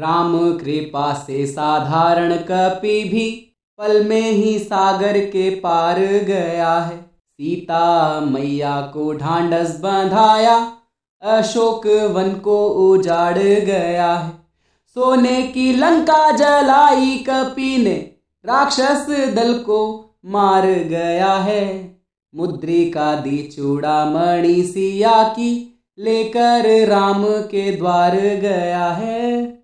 राम कृपा से साधारण कपि भी पल में ही सागर के पार गया है सीता मैया को ढांडस बंधाया अशोक वन को उजाड़ गया है सोने की लंका जलाई कपि ने राक्षस दल को मार गया है मुद्रिका दी चूड़ा मणि सिया की लेकर राम के द्वार गया है